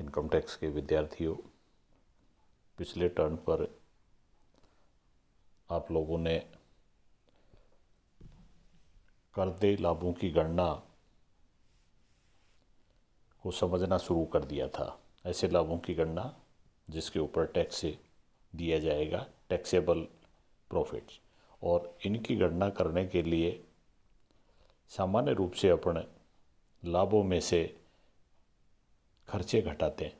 income tax के विद्यार्थियों पिछले टर्न पर आप लोगों ने कर दे लाभों की गणना को समझना शुरू कर दिया था ऐसे लाभों की गणना जिसके ऊपर टैक्स दिया जाएगा टैक्सेबल प्रॉफिट्स और इनकी गणना करने के लिए सामान्य रूप से अपन लाभों में से खर्चे घटाते हैं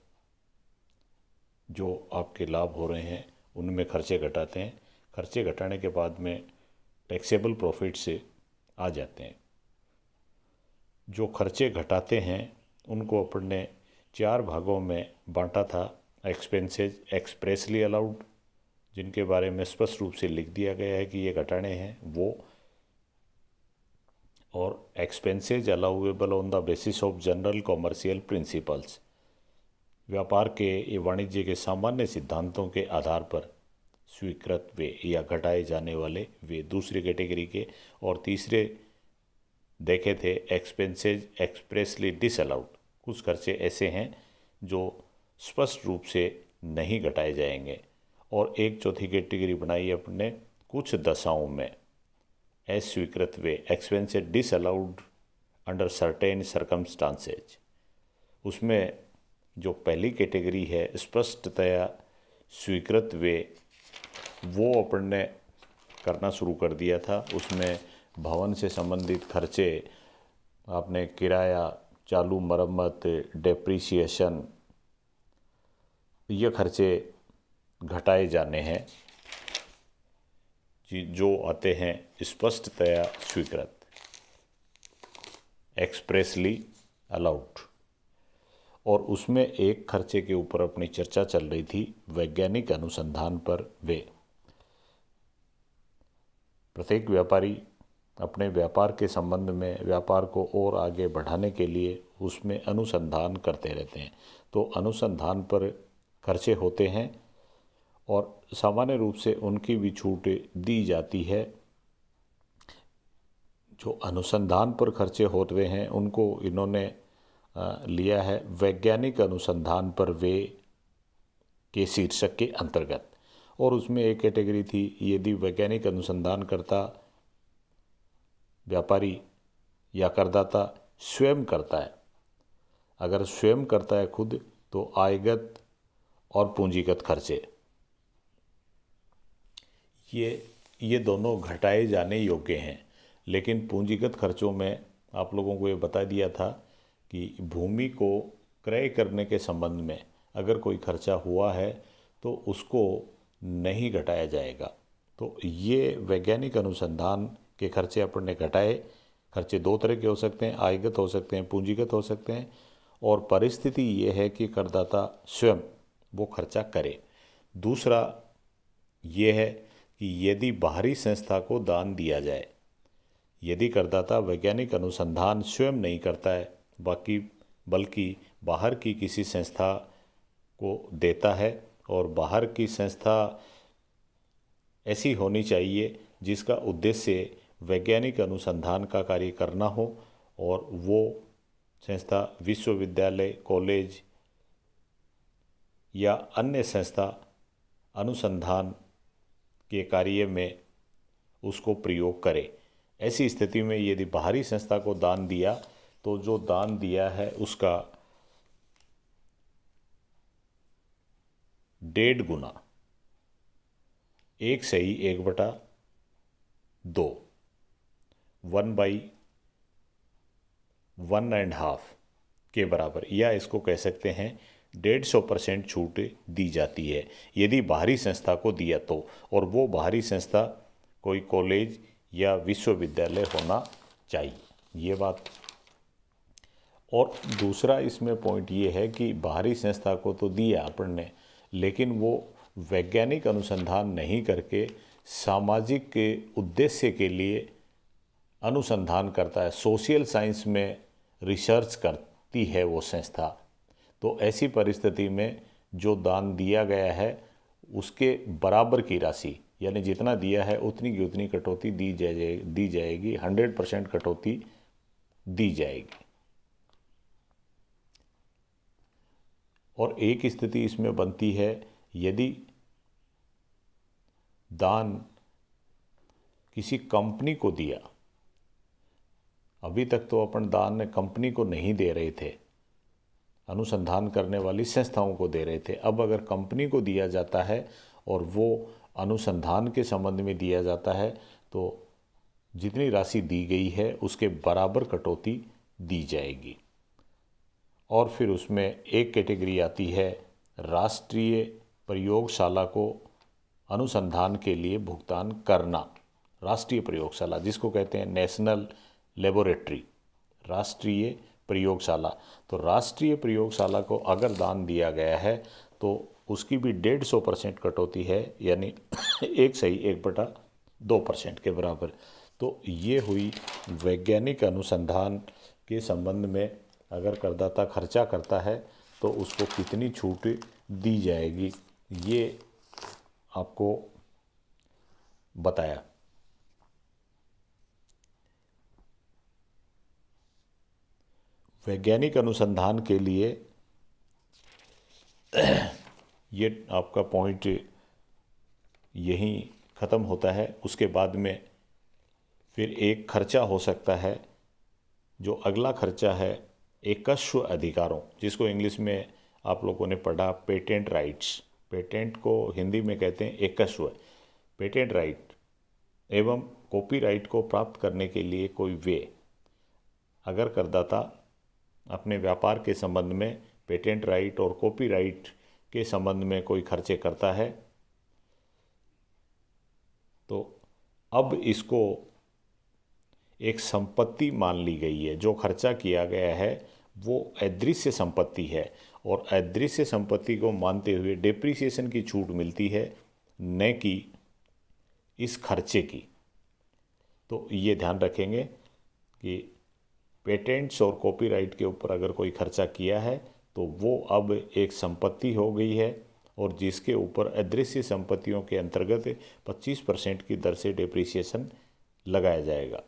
जो आपके लाभ हो रहे हैं उनमें खर्चे घटाते हैं खर्चे घटाने के बाद में टैक्सेबल प्रॉफिट से आ जाते हैं जो खर्चे घटाते हैं उनको अपन ने चार भागों में बांटा था एक्सपेंसेज एक्सप्रेसली अलाउड जिनके बारे में स्पष्ट रूप से लिख दिया गया है कि ये घटाने हैं वो और expenses allowable on the basis of general commercial principles व्यापार के वाणिज्य के सामान्य सिद्धांतों के आधार पर स्वीकृत वे या घटाए जाने वाले वे दूसरी कैटेगरी के और तीसरे देखे थे एक्सपेंसेज एक्सप्रेसली डिसअलाउड कुछ खर्चे ऐसे हैं जो स्पष्ट रूप से नहीं घटाए जाएंगे और एक चौथी कैटेगरी बनाई अपने कुछ दशाओं में as Svikrat way expenses disallowed under certain circumstances उसमें जो पहली कैटेगरी है स्पष्टतया स्वीकृत वे वो अपन ने करना शुरू कर दिया था उसमें भवन से संबंधित खर्चे आपने किराया चालू मरम्मत डेप्रिसिएशन ये खर्चे घटाए जाने हैं जो आते हैं स्पष्टतया स्वीकृत एक्सप्रेसली अलाउड और उसमें एक खर्चे के ऊपर अपनी चर्चा चल रही थी वैज्ञानिक अनुसंधान पर वे प्रत्येक व्यापारी अपने व्यापार के संबंध में व्यापार को और आगे बढ़ाने के लिए उसमें अनुसंधान करते रहते हैं तो अनुसंधान पर खर्चे होते हैं और सामान्य रूप से उनकी भी छूटें दी जाती है जो अनुसंधान पर खर्चे होते हैं उनको इन्होंने लिया है वैज्ञानिक अनुसंधान पर वे के शीर्षक के अंतर्गत और उसमें एक कैटेगरी थी यदि वैज्ञानिक अनुसंधान करता व्यापारी या करदाता स्वयं करता है अगर स्वयं करता है खुद तो आयगत और पूंजीगत खर्चे ये ये दोनों घटाए जाने योग्य हैं लेकिन पूंजीगत खर्चों में आप लोगों को ये बता दिया था कि भूमि को क्रय करने के संबंध में अगर कोई खर्चा हुआ है तो उसको नहीं घटाया जाएगा तो ये वैज्ञानिक अनुसंधान के खर्चे अपन ने घटाए खर्चे दो तरह के हो सकते हैं आयगत हो सकते हैं पूंजीगत हो सकते हैं और परिस्थिति ये है कि करदाता स्वयं वो खर्चा करे दूसरा ये है कि यदि बाहरी संस्था को दान दिया जाए यदि करदाता वैज्ञानिक अनुसंधान स्वयं नहीं करता है बाकी बल्कि बाहर की किसी संस्था को देता है और बाहर की संस्था ऐसी होनी चाहिए जिसका उद्देश्य वैज्ञानिक अनुसंधान का कार्य करना हो और वो संस्था विश्वविद्यालय कॉलेज या अन्य संस्था अनुसंधान के कार्य में उसको प्रयोग करे ऐसी स्थिति में यदि बाहरी संस्था को दान दिया तो जो दान दिया है उसका डेढ़ गुना एक सही एक बटा दो one by one and half के बराबर या इसको कह सकते हैं डेढ़ सौ परसेंट छूट दी जाती है यदि बाहरी संस्था को दिया तो और वो बाहरी संस्था कोई कॉलेज या विश्वविद्यालय होना चाहिए ये बात और दूसरा इसमें पॉइंट ये है कि बाहरी संस्था को तो दिया अपन ने लेकिन वो वैज्ञानिक अनुसंधान नहीं करके सामाजिक के उद्देश्य के लिए अनुसंधान करता है सोशल साइंस में रिसर्च करती है वो संस्था तो ऐसी परिस्थिति में जो दान दिया गया है उसके बराबर की राशि यानी जितना दिया है उतनी की उतनी कटौती दी जाए दी जाएगी हंड्रेड परसेंट कटौती दी जाएगी और एक स्थिति इसमें बनती है यदि दान किसी कंपनी को दिया अभी तक तो अपन दान ने कंपनी को नहीं दे रहे थे अनुसंधान करने वाली संस्थाओं को दे रहे थे अब अगर कंपनी को दिया जाता है और वो अनुसंधान के संबंध में दिया जाता है तो जितनी राशि दी गई है उसके बराबर कटौती दी जाएगी और फिर उसमें एक कैटेगरी आती है राष्ट्रीय प्रयोगशाला को अनुसंधान के लिए भुगतान करना राष्ट्रीय प्रयोगशाला जिसको कहते हैं नेशनल लेबोरेटरी राष्ट्रीय प्रयोगशाला तो राष्ट्रीय प्रयोगशाला को अगर दान दिया गया है तो उसकी भी डेढ़ सौ परसेंट कटौती है यानी एक सही एक बटा दो परसेंट के बराबर तो ये हुई वैज्ञानिक अनुसंधान के संबंध में अगर करदाता खर्चा करता है तो उसको कितनी छूट दी जाएगी ये आपको बताया वैज्ञानिक अनुसंधान के लिए ये आपका पॉइंट यहीं ख़त्म होता है उसके बाद में फिर एक खर्चा हो सकता है जो अगला खर्चा है एकस्व अधिकारों जिसको इंग्लिश में आप लोगों ने पढ़ा पेटेंट राइट्स पेटेंट को हिंदी में कहते हैं एकस्व पेटेंट राइट एवं कॉपीराइट को प्राप्त करने के लिए कोई वे अगर करदाता अपने व्यापार के संबंध में पेटेंट राइट और कॉपीराइट के संबंध में कोई खर्चे करता है तो अब इसको एक संपत्ति मान ली गई है जो खर्चा किया गया है वो अदृश्य संपत्ति है और अदृश्य संपत्ति को मानते हुए डिप्रिसिएशन की छूट मिलती है न कि इस खर्चे की तो ये ध्यान रखेंगे कि पेटेंट्स और कॉपीराइट के ऊपर अगर कोई खर्चा किया है तो वो अब एक संपत्ति हो गई है और जिसके ऊपर अदृश्य संपत्तियों के अंतर्गत 25 परसेंट की दर से डिप्रिसिएशन लगाया जाएगा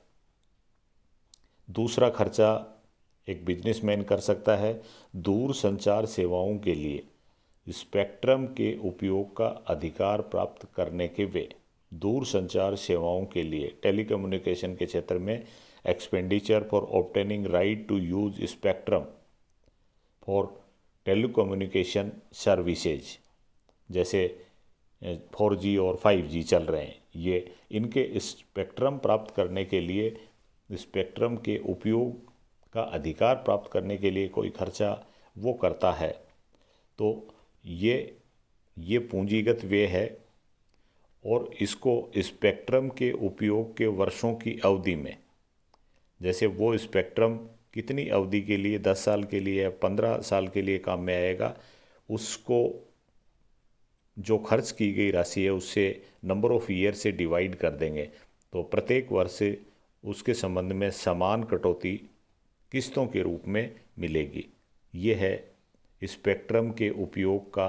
दूसरा खर्चा एक बिजनेसमैन कर सकता है दूर संचार सेवाओं के लिए स्पेक्ट्रम के उपयोग का अधिकार प्राप्त करने के वे दूर संचार सेवाओं के लिए टेलीकम्युनिकेशन के क्षेत्र में expenditure for obtaining right to use spectrum for telecommunication services जैसे 4G और 5G चल रहे हैं ये इनके स्पेक्ट्रम प्राप्त करने के लिए स्पेक्ट्रम के उपयोग का अधिकार प्राप्त करने के लिए कोई खर्चा वो करता है तो ये ये पूंजीगत व्यय है और इसको स्पेक्ट्रम के उपयोग के वर्षों की अवधि में जैसे वो स्पेक्ट्रम कितनी अवधि के लिए दस साल के लिए या पंद्रह साल के लिए काम में आएगा उसको जो खर्च की गई राशि है उससे नंबर ऑफ़ ईयर से डिवाइड कर देंगे तो प्रत्येक वर्ष उसके संबंध में समान कटौती किस्तों के रूप में मिलेगी ये है स्पेक्ट्रम के उपयोग का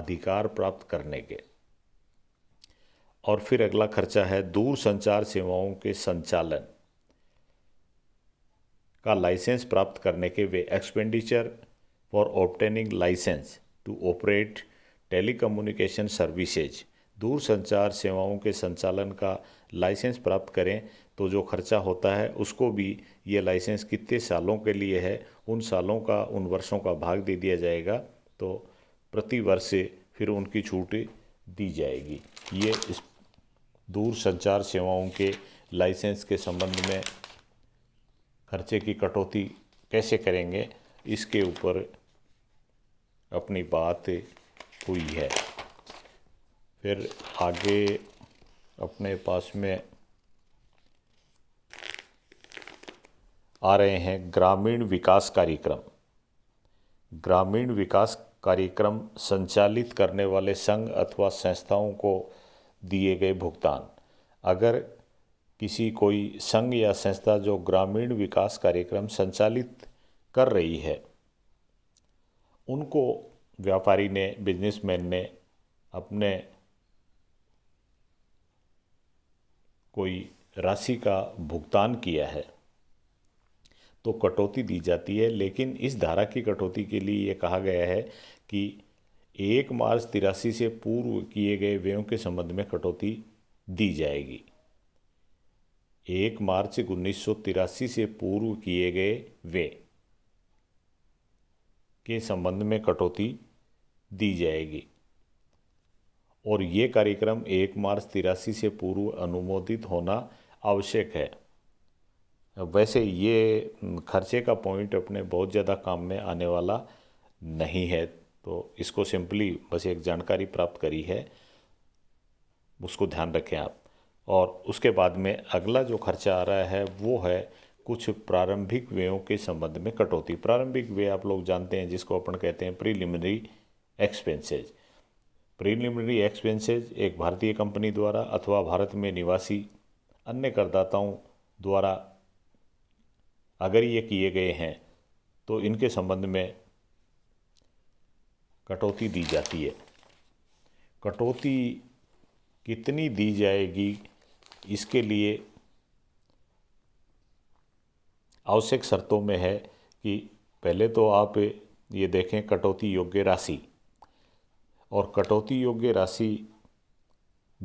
अधिकार प्राप्त करने के और फिर अगला खर्चा है दूर संचार सेवाओं के संचालन का लाइसेंस प्राप्त करने के वे expenditure for obtaining license to operate telecommunication services दूर संचार सेवाओं के संचालन का लाइसेंस प्राप्त करें तो जो खर्चा होता है उसको भी ये लाइसेंस कितने सालों के लिए है उन सालों का उन वर्षों का भाग दे दिया जाएगा तो प्रति वर्ष फिर उनकी छूट दी जाएगी ये इस दूर संचार सेवाओं के लाइसेंस के संबंध में खर्चे की कटौती कैसे करेंगे इसके ऊपर अपनी बात हुई है फिर आगे अपने पास में आ रहे हैं ग्रामीण विकास कार्यक्रम ग्रामीण विकास कार्यक्रम संचालित करने वाले संघ अथवा संस्थाओं को दिए गए भुगतान अगर किसी कोई संघ या संस्था जो ग्रामीण विकास कार्यक्रम संचालित कर रही है उनको व्यापारी ने बिजनेसमैन ने अपने कोई राशि का भुगतान किया है तो कटौती दी जाती है लेकिन इस धारा की कटौती के लिए ये कहा गया है कि एक मार्च तिरासी से पूर्व किए गए व्ययों के संबंध में कटौती दी जाएगी एक मार्च उन्नीस से पूर्व किए गए वे के संबंध में कटौती दी जाएगी और ये कार्यक्रम एक मार्च तिरासी से पूर्व अनुमोदित होना आवश्यक है वैसे ये खर्चे का पॉइंट अपने बहुत ज़्यादा काम में आने वाला नहीं है तो इसको सिंपली बस एक जानकारी प्राप्त करी है उसको ध्यान रखें आप और उसके बाद में अगला जो खर्चा आ रहा है वो है कुछ प्रारंभिक व्ययों के संबंध में कटौती प्रारंभिक व्यय आप लोग जानते हैं जिसको अपन कहते हैं प्रीलिमिनरी एक्सपेंसेज प्रीलिमिनरी एक्सपेंसेज एक भारतीय कंपनी द्वारा अथवा भारत में निवासी अन्य करदाताओं द्वारा अगर ये किए गए हैं तो इनके संबंध में कटौती दी जाती है कटौती कितनी दी जाएगी इसके लिए आवश्यक शर्तों में है कि पहले तो आप ये देखें कटौती योग्य राशि और कटौती योग्य राशि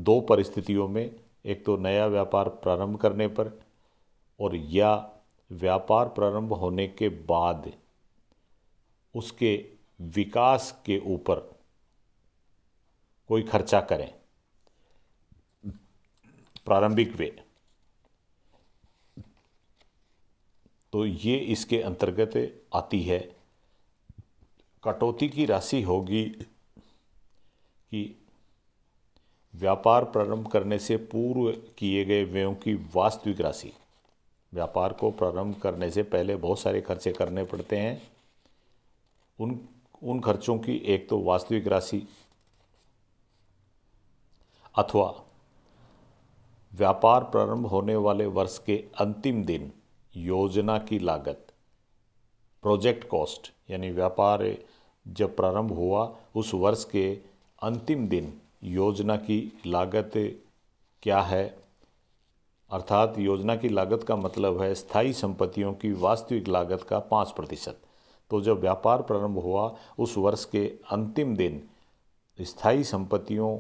दो परिस्थितियों में एक तो नया व्यापार प्रारंभ करने पर और या व्यापार प्रारंभ होने के बाद उसके विकास के ऊपर कोई खर्चा करें प्रारंभिक वे तो ये इसके अंतर्गत आती है कटौती की राशि होगी कि व्यापार प्रारंभ करने से पूर्व किए गए व्ययों की वास्तविक राशि व्यापार को प्रारंभ करने से पहले बहुत सारे खर्चे करने पड़ते हैं उन उन खर्चों की एक तो वास्तविक राशि अथवा व्यापार प्रारंभ होने वाले वर्ष के अंतिम दिन योजना की लागत प्रोजेक्ट कॉस्ट यानी व्यापार जब प्रारंभ हुआ उस वर्ष के अंतिम दिन योजना की लागत क्या है अर्थात योजना की लागत का मतलब है स्थायी संपत्तियों की वास्तविक लागत का पाँच प्रतिशत तो जब व्यापार प्रारंभ हुआ उस वर्ष के अंतिम दिन स्थायी संपत्तियों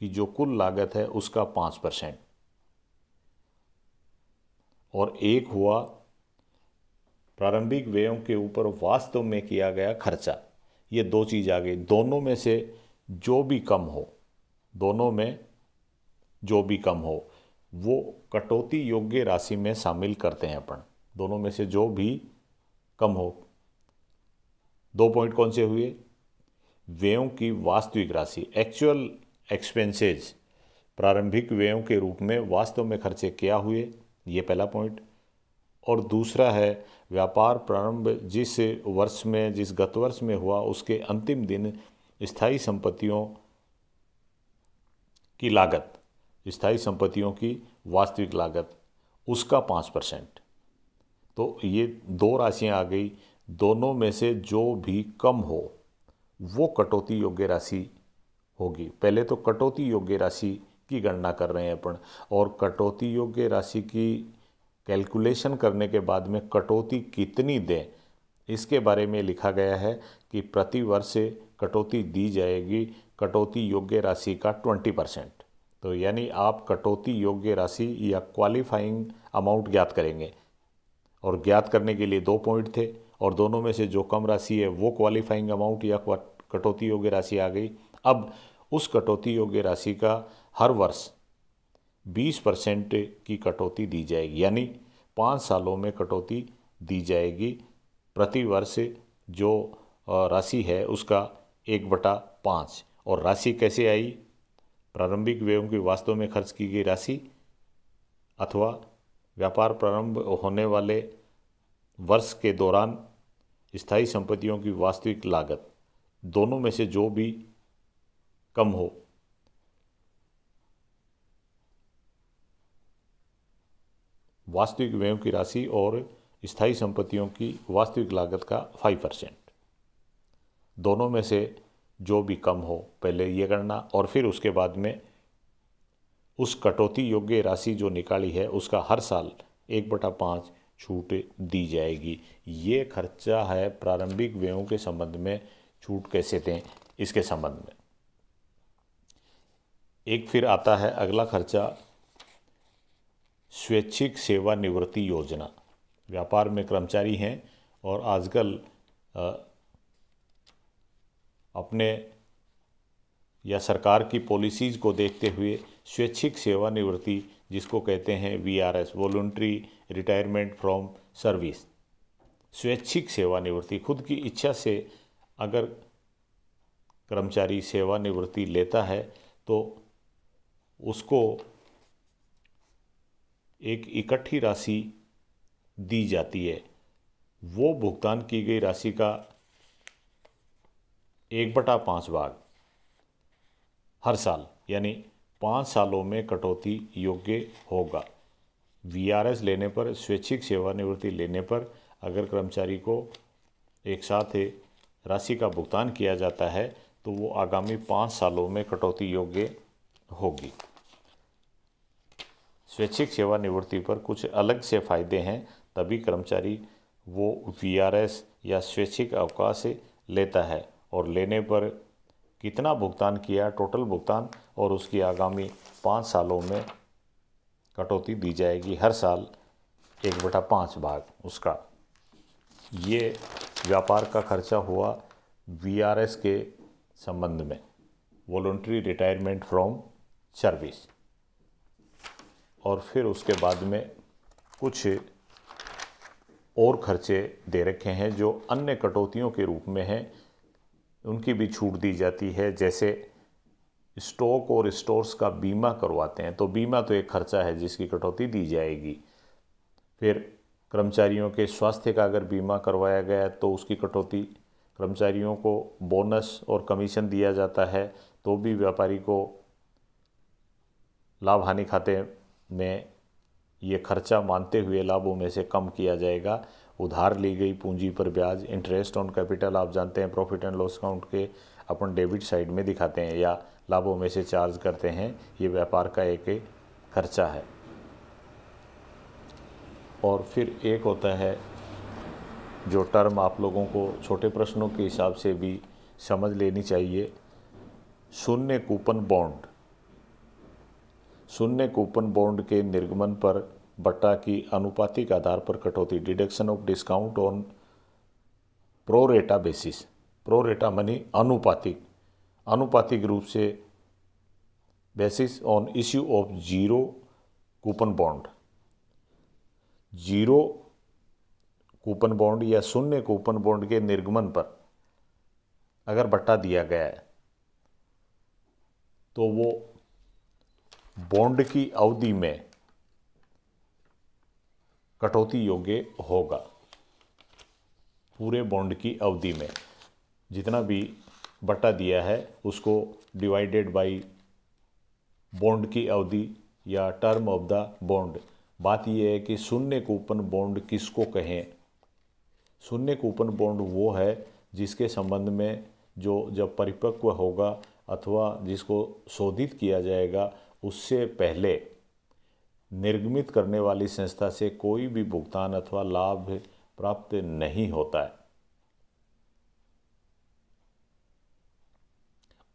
की जो कुल लागत है उसका पाँच परसेंट और एक हुआ प्रारंभिक व्ययों के ऊपर वास्तव में किया गया खर्चा ये दो चीज़ आ गई दोनों में से जो भी कम हो दोनों में जो भी कम हो वो कटौती योग्य राशि में शामिल करते हैं अपन दोनों में से जो भी कम हो दो पॉइंट कौन से हुए व्ययों की वास्तविक राशि एक्चुअल एक्सपेंसेज प्रारंभिक व्ययों के रूप में वास्तव में खर्चे क्या हुए ये पहला पॉइंट और दूसरा है व्यापार प्रारंभ जिस वर्ष में जिस गत वर्ष में हुआ उसके अंतिम दिन स्थायी संपत्तियों की लागत स्थायी संपत्तियों की वास्तविक लागत उसका पाँच परसेंट तो ये दो राशियाँ आ गई दोनों में से जो भी कम हो वो कटौती योग्य राशि होगी पहले तो कटौती योग्य राशि की गणना कर रहे हैं अपन और कटौती योग्य राशि की कैलकुलेशन करने के बाद में कटौती कितनी दें इसके बारे में लिखा गया है कि प्रति वर्ष कटौती दी जाएगी कटौती योग्य राशि का ट्वेंटी परसेंट तो यानी आप कटौती योग्य राशि या क्वालिफाइंग अमाउंट ज्ञात करेंगे और ज्ञात करने के लिए दो पॉइंट थे और दोनों में से जो कम राशि है वो क्वालिफाइंग अमाउंट या कटौती योग्य राशि आ गई अब उस कटौती योग्य राशि का हर वर्ष 20 परसेंट की कटौती दी जाएगी यानी पाँच सालों में कटौती दी जाएगी प्रति वर्ष जो राशि है उसका एक बटा पाँच और राशि कैसे आई प्रारंभिक व्ययों की वास्तव में खर्च की गई राशि अथवा व्यापार प्रारंभ होने वाले वर्ष के दौरान स्थायी संपत्तियों की वास्तविक लागत दोनों में से जो भी कम हो वास्तविक व्ययों की राशि और स्थायी संपत्तियों की वास्तविक लागत का फाइव परसेंट दोनों में से जो भी कम हो पहले ये करना और फिर उसके बाद में उस कटौती योग्य राशि जो निकाली है उसका हर साल एक बटा पाँच छूट दी जाएगी ये खर्चा है प्रारंभिक व्ययों के संबंध में छूट कैसे दें इसके संबंध में एक फिर आता है अगला खर्चा स्वैच्छिक सेवा निवृत्ति योजना व्यापार में कर्मचारी हैं और आजकल अपने या सरकार की पॉलिसीज़ को देखते हुए स्वैच्छिक सेवा निवृत्ति जिसको कहते हैं V R S voluntary retirement from service स्वैच्छिक सेवानिवृत्ति खुद की इच्छा से अगर कर्मचारी सेवानिवृत्ति लेता है तो उसको एक इकट्ठी राशि दी जाती है वो भुगतान की गई राशि का एक बटा पाँच भाग हर साल यानी पाँच सालों में कटौती योग्य होगा वीआरएस लेने पर स्वैच्छिक सेवानिवृत्ति लेने पर अगर कर्मचारी को एक साथ राशि का भुगतान किया जाता है तो वो आगामी पाँच सालों में कटौती योग्य होगी स्वैच्छिक सेवानिवृत्ति पर कुछ अलग से फ़ायदे हैं तभी कर्मचारी वो वी या स्वैच्छिक अवकाश लेता है और लेने पर कितना भुगतान किया टोटल भुगतान और उसकी आगामी पाँच सालों में कटौती दी जाएगी हर साल एक बटा पाँच भाग उसका ये व्यापार का खर्चा हुआ वीआरएस के संबंध में वॉल्ट्री रिटायरमेंट फ्रॉम सर्विस और फिर उसके बाद में कुछ और खर्चे दे रखे हैं जो अन्य कटौतियों के रूप में हैं उनकी भी छूट दी जाती है जैसे स्टॉक और स्टोर्स का बीमा करवाते हैं तो बीमा तो एक खर्चा है जिसकी कटौती दी जाएगी फिर कर्मचारियों के स्वास्थ्य का अगर बीमा करवाया गया तो उसकी कटौती कर्मचारियों को बोनस और कमीशन दिया जाता है तो भी व्यापारी को लाभ हानि खाते में ये खर्चा मानते हुए लाभों में से कम किया जाएगा उधार ली गई पूंजी पर ब्याज इंटरेस्ट ऑन कैपिटल आप जानते हैं प्रॉफिट एंड लॉस अकाउंट के अपन डेबिट साइड में दिखाते हैं या लाभों में से चार्ज करते हैं ये व्यापार का एक खर्चा है और फिर एक होता है जो टर्म आप लोगों को छोटे प्रश्नों के हिसाब से भी समझ लेनी चाहिए शून्य कूपन बॉन्ड शून्य कूपन बॉन्ड के निर्गमन पर बट्टा की अनुपातिक आधार पर कटौती deduction of discount on pro rata basis pro rata money अनुपातिक अनुपातिक रूप से basis on issue of zero coupon bond zero coupon bond या शून्य कूपन बॉन्ड के निर्गमन पर अगर बट्टा दिया गया है तो वो बॉन्ड की अवधि में कटौती योग्य होगा पूरे बॉन्ड की अवधि में जितना भी बटा दिया है उसको डिवाइडेड बाय बॉन्ड की अवधि या टर्म ऑफ द बॉन्ड बात यह है कि शून्य कूपन बॉन्ड किसको कहें शून्य कूपन बॉन्ड वो है जिसके संबंध में जो जब परिपक्व होगा अथवा जिसको शोधित किया जाएगा उससे पहले निर्गमित करने वाली संस्था से कोई भी भुगतान अथवा लाभ प्राप्त नहीं होता है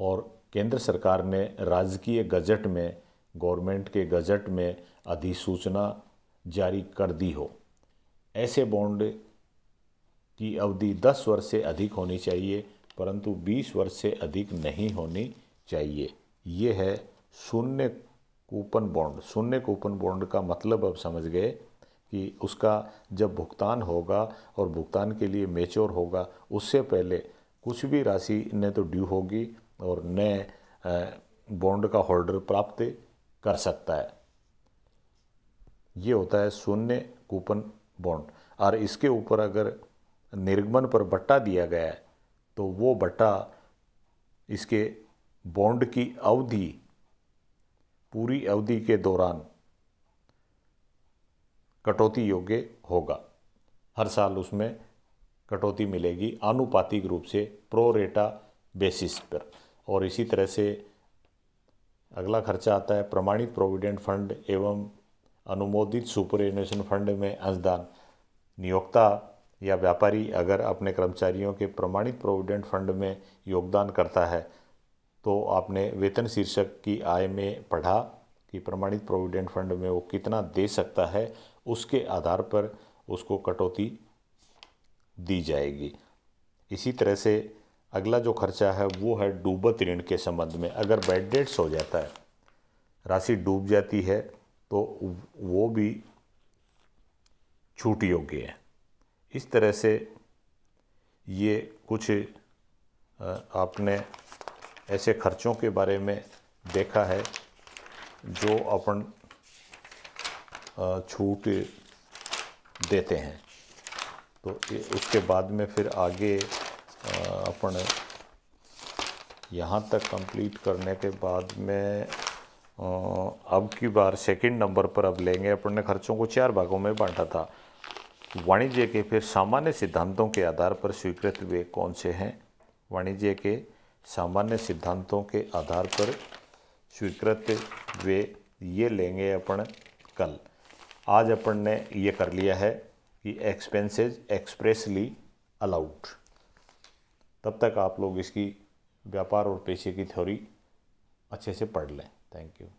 और केंद्र सरकार ने राजकीय गजट में गवर्नमेंट के गजट में अधिसूचना जारी कर दी हो ऐसे बॉन्ड की अवधि 10 वर्ष से अधिक होनी चाहिए परंतु 20 वर्ष से अधिक नहीं होनी चाहिए ये है शून्य कूपन बॉन्ड शून्य कूपन बॉन्ड का मतलब अब समझ गए कि उसका जब भुगतान होगा और भुगतान के लिए मेच्योर होगा उससे पहले कुछ भी राशि न तो ड्यू होगी और नए बॉन्ड का होल्डर प्राप्त कर सकता है ये होता है शून्य कूपन बॉन्ड और इसके ऊपर अगर निर्गमन पर बट्टा दिया गया है तो वो बट्टा इसके बॉन्ड की अवधि पूरी अवधि के दौरान कटौती योग्य होगा हर साल उसमें कटौती मिलेगी आनुपातिक रूप से प्रोरेटा बेसिस पर और इसी तरह से अगला खर्चा आता है प्रमाणित प्रोविडेंट फंड एवं अनुमोदित सुपर एनुएशन फंड में अंशदान नियोक्ता या व्यापारी अगर अपने कर्मचारियों के प्रमाणित प्रोविडेंट फंड में योगदान करता है तो आपने वेतन शीर्षक की आय में पढ़ा कि प्रमाणित प्रोविडेंट फंड में वो कितना दे सकता है उसके आधार पर उसको कटौती दी जाएगी इसी तरह से अगला जो खर्चा है वो है डूबत ऋण के संबंध में अगर बैड डेट्स हो जाता है राशि डूब जाती है तो वो भी छूट योग्य है इस तरह से ये कुछ आपने ऐसे खर्चों के बारे में देखा है जो अपन छूट देते हैं तो उसके बाद में फिर आगे अपन यहाँ तक कंप्लीट करने के बाद में अब की बार सेकंड नंबर पर अब लेंगे अपन ने खर्चों को चार भागों में बांटा था वाणिज्य के फिर सामान्य सिद्धांतों के आधार पर स्वीकृत हुए कौन से हैं वाणिज्य के सामान्य सिद्धांतों के आधार पर स्वीकृत वे ये लेंगे अपन कल आज अपन ने ये कर लिया है कि एक्सपेंसेस एक्सप्रेसली अलाउड तब तक आप लोग इसकी व्यापार और पेशे की थ्योरी अच्छे से पढ़ लें थैंक यू